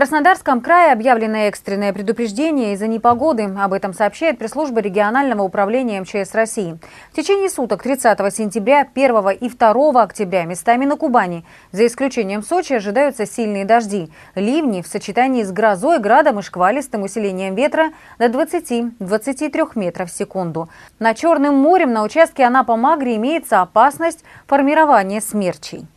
Краснодарском крае объявлено экстренное предупреждение из-за непогоды. Об этом сообщает пресс-служба регионального управления МЧС России. В течение суток 30 сентября, 1 и 2 октября местами на Кубани, за исключением Сочи, ожидаются сильные дожди. Ливни в сочетании с грозой, градом и шквалистым усилением ветра до 20-23 метров в секунду. На Черным морем на участке Анапа-Магри имеется опасность формирования смерчей.